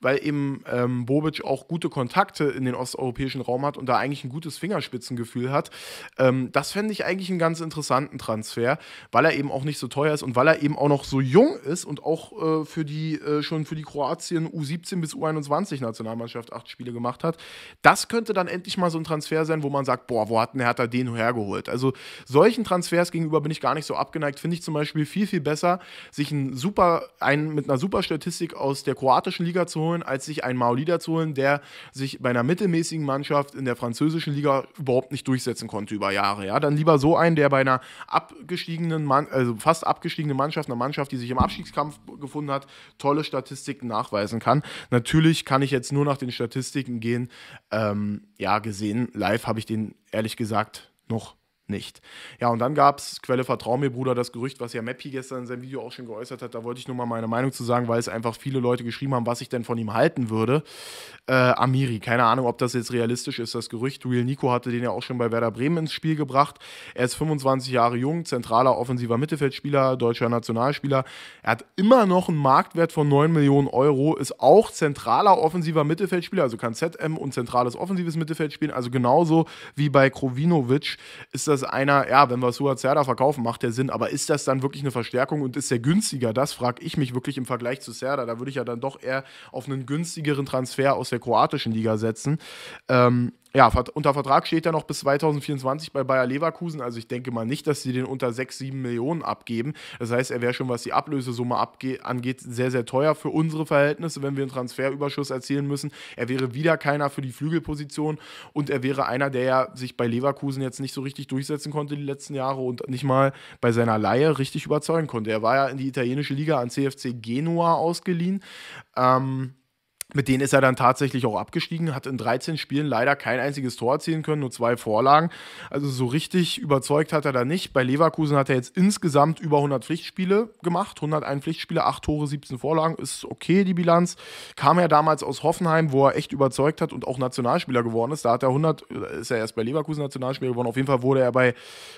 weil eben ähm, Bobic auch gute Kontakte in den osteuropäischen Raum hat und da eigentlich ein gutes Fingerspitzengefühl hat. Ähm, das fände ich eigentlich einen ganz interessanten Transfer, weil er eben auch nicht so teuer ist und weil er eben auch noch so jung ist und auch äh, für die, äh, schon für die Kroatien U17 bis U21 Nationalmannschaft acht Spiele gemacht hat. Das könnte dann endlich mal so ein Transfer sein, wo man sagt, boah, wo hat denn Hertha den hergeholt? Also solchen Transfers gegenüber bin ich gar nicht so abgeneigt. Finde ich zum Beispiel viel, viel besser, sich einen super, einen mit einer super Statistik aus der kroatischen Liga zu holen, holen, als sich einen Maulida zu holen, der sich bei einer mittelmäßigen Mannschaft in der französischen Liga überhaupt nicht durchsetzen konnte über Jahre. Ja? Dann lieber so einen, der bei einer abgestiegenen, Mann, also fast abgestiegenen Mannschaft, einer Mannschaft, die sich im Abstiegskampf gefunden hat, tolle Statistiken nachweisen kann. Natürlich kann ich jetzt nur nach den Statistiken gehen. Ähm, ja, gesehen, live habe ich den ehrlich gesagt noch nicht. Ja, und dann gab es, Quelle Vertrau mir, Bruder, das Gerücht, was ja Mappy gestern in seinem Video auch schon geäußert hat. Da wollte ich nur mal meine Meinung zu sagen, weil es einfach viele Leute geschrieben haben, was ich denn von ihm halten würde. Äh, Amiri, keine Ahnung, ob das jetzt realistisch ist, das Gerücht. Real Nico hatte den ja auch schon bei Werder Bremen ins Spiel gebracht. Er ist 25 Jahre jung, zentraler offensiver Mittelfeldspieler, deutscher Nationalspieler. Er hat immer noch einen Marktwert von 9 Millionen Euro, ist auch zentraler offensiver Mittelfeldspieler, also kann ZM und zentrales offensives Mittelfeld spielen. Also genauso wie bei Krovinovic ist das das einer, ja, wenn wir Suazerda verkaufen, macht der Sinn, aber ist das dann wirklich eine Verstärkung und ist der günstiger? Das frage ich mich wirklich im Vergleich zu Serda. Da würde ich ja dann doch eher auf einen günstigeren Transfer aus der kroatischen Liga setzen. Ähm, ja, unter Vertrag steht er noch bis 2024 bei Bayer Leverkusen. Also ich denke mal nicht, dass sie den unter 6, 7 Millionen abgeben. Das heißt, er wäre schon, was die Ablösesumme angeht, sehr, sehr teuer für unsere Verhältnisse, wenn wir einen Transferüberschuss erzielen müssen. Er wäre wieder keiner für die Flügelposition und er wäre einer, der ja sich bei Leverkusen jetzt nicht so richtig durchsetzen konnte die letzten Jahre und nicht mal bei seiner Laie richtig überzeugen konnte. Er war ja in die italienische Liga an CFC Genua ausgeliehen. Ähm, mit denen ist er dann tatsächlich auch abgestiegen, hat in 13 Spielen leider kein einziges Tor erzielen können, nur zwei Vorlagen. Also so richtig überzeugt hat er da nicht. Bei Leverkusen hat er jetzt insgesamt über 100 Pflichtspiele gemacht, 101 Pflichtspiele, 8 Tore, 17 Vorlagen, ist okay die Bilanz. Kam er damals aus Hoffenheim, wo er echt überzeugt hat und auch Nationalspieler geworden ist. Da hat er 100, ist er erst bei Leverkusen Nationalspieler geworden. Auf jeden Fall wurde er bei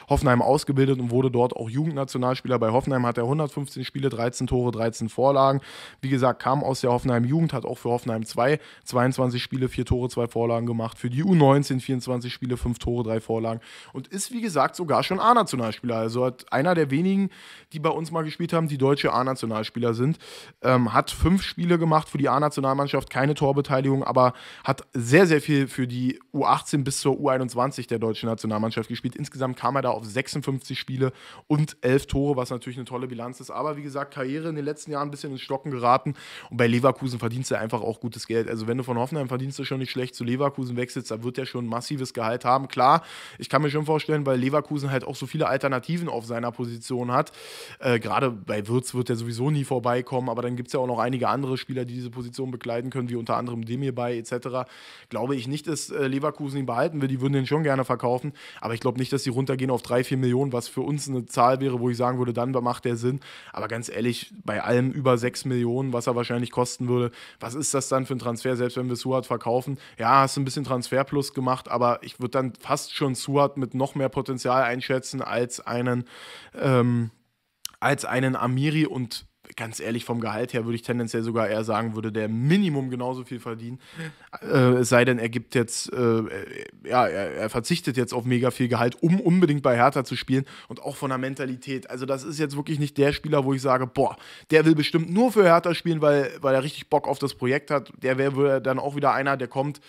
Hoffenheim ausgebildet und wurde dort auch Jugendnationalspieler. Bei Hoffenheim hat er 115 Spiele, 13 Tore, 13 Vorlagen. Wie gesagt, kam aus der Hoffenheim Jugend, hat auch für Hoffenheim Hoffenheim 2, 22 Spiele, 4 Tore, 2 Vorlagen gemacht. Für die U19 24 Spiele, 5 Tore, 3 Vorlagen. Und ist, wie gesagt, sogar schon A-Nationalspieler. Also hat einer der wenigen, die bei uns mal gespielt haben, die deutsche A-Nationalspieler sind. Ähm, hat 5 Spiele gemacht für die A-Nationalmannschaft, keine Torbeteiligung, aber hat sehr, sehr viel für die U18 bis zur U21 der deutschen Nationalmannschaft gespielt. Insgesamt kam er da auf 56 Spiele und 11 Tore, was natürlich eine tolle Bilanz ist. Aber wie gesagt, Karriere in den letzten Jahren ein bisschen ins Stocken geraten. Und bei Leverkusen verdient er einfach auch auch gutes Geld. Also wenn du von Hoffenheim verdienst du schon nicht schlecht zu Leverkusen wechselst, da wird er schon ein massives Gehalt haben. Klar, ich kann mir schon vorstellen, weil Leverkusen halt auch so viele Alternativen auf seiner Position hat. Äh, Gerade bei Würz wird er sowieso nie vorbeikommen, aber dann gibt es ja auch noch einige andere Spieler, die diese Position begleiten können, wie unter anderem Demir etc. Glaube ich nicht, dass äh, Leverkusen ihn behalten will. Die würden ihn schon gerne verkaufen, aber ich glaube nicht, dass sie runtergehen auf 3, 4 Millionen, was für uns eine Zahl wäre, wo ich sagen würde, dann macht der Sinn. Aber ganz ehrlich, bei allem über 6 Millionen, was er wahrscheinlich kosten würde, was ist das? das dann für einen Transfer, selbst wenn wir Suat verkaufen? Ja, hast ein bisschen Transferplus gemacht, aber ich würde dann fast schon Suat mit noch mehr Potenzial einschätzen als einen, ähm, als einen Amiri und ganz ehrlich, vom Gehalt her würde ich tendenziell sogar eher sagen, würde der Minimum genauso viel verdienen. Äh, es sei denn, er gibt jetzt, äh, äh, ja, er, er, verzichtet jetzt auf mega viel Gehalt, um unbedingt bei Hertha zu spielen und auch von der Mentalität. Also, das ist jetzt wirklich nicht der Spieler, wo ich sage, boah, der will bestimmt nur für Hertha spielen, weil, weil er richtig Bock auf das Projekt hat. Der wäre dann auch wieder einer, der kommt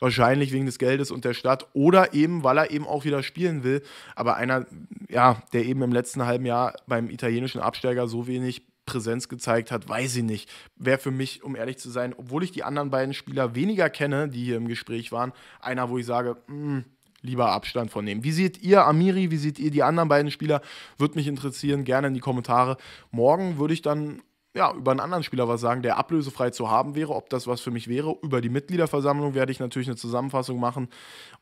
wahrscheinlich wegen des Geldes und der Stadt oder eben, weil er eben auch wieder spielen will. Aber einer, ja, der eben im letzten halben Jahr beim italienischen Absteiger so wenig Präsenz gezeigt hat, weiß ich nicht. Wäre für mich, um ehrlich zu sein, obwohl ich die anderen beiden Spieler weniger kenne, die hier im Gespräch waren, einer, wo ich sage, mh, hm, lieber Abstand von nehmen. Wie seht ihr Amiri, wie seht ihr die anderen beiden Spieler? Würde mich interessieren, gerne in die Kommentare. Morgen würde ich dann ja, über einen anderen Spieler was sagen, der ablösefrei zu haben wäre, ob das was für mich wäre. Über die Mitgliederversammlung werde ich natürlich eine Zusammenfassung machen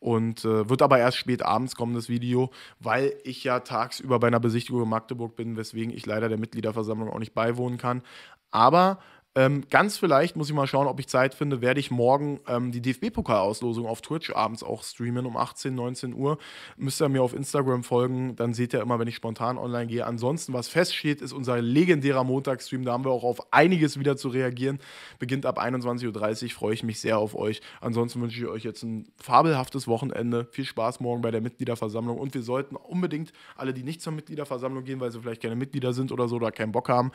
und äh, wird aber erst spät abends kommen, das Video, weil ich ja tagsüber bei einer Besichtigung in Magdeburg bin, weswegen ich leider der Mitgliederversammlung auch nicht beiwohnen kann. Aber ähm, ganz vielleicht, muss ich mal schauen, ob ich Zeit finde, werde ich morgen ähm, die DFB-Pokalauslosung auf Twitch abends auch streamen um 18, 19 Uhr. Müsst ihr mir auf Instagram folgen, dann seht ihr immer, wenn ich spontan online gehe. Ansonsten, was feststeht, ist unser legendärer Montagsstream. Da haben wir auch auf einiges wieder zu reagieren. Beginnt ab 21.30 Uhr, freue ich mich sehr auf euch. Ansonsten wünsche ich euch jetzt ein fabelhaftes Wochenende. Viel Spaß morgen bei der Mitgliederversammlung und wir sollten unbedingt alle, die nicht zur Mitgliederversammlung gehen, weil sie vielleicht keine Mitglieder sind oder so oder keinen Bock haben,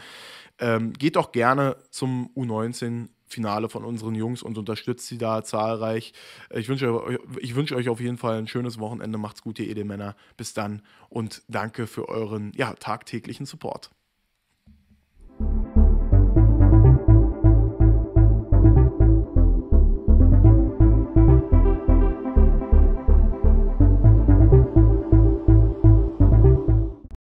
ähm, geht doch gerne zum zum U19 Finale von unseren Jungs und unterstützt sie da zahlreich. Ich wünsche euch, ich wünsche euch auf jeden Fall ein schönes Wochenende. Macht's gut, ihr Edelmänner. Bis dann und danke für euren ja, tagtäglichen Support.